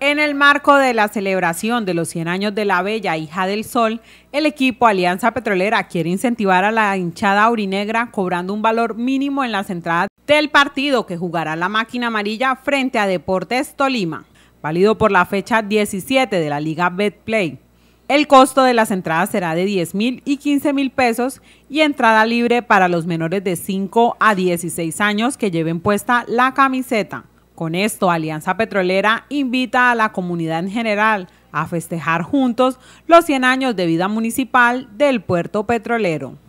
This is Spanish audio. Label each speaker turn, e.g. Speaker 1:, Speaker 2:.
Speaker 1: En el marco de la celebración de los 100 años de la Bella Hija del Sol, el equipo Alianza Petrolera quiere incentivar a la hinchada aurinegra cobrando un valor mínimo en las entradas del partido que jugará la máquina amarilla frente a Deportes Tolima, válido por la fecha 17 de la Liga Betplay. El costo de las entradas será de 10 mil y 15 mil pesos y entrada libre para los menores de 5 a 16 años que lleven puesta la camiseta. Con esto, Alianza Petrolera invita a la comunidad en general a festejar juntos los 100 años de vida municipal del puerto petrolero.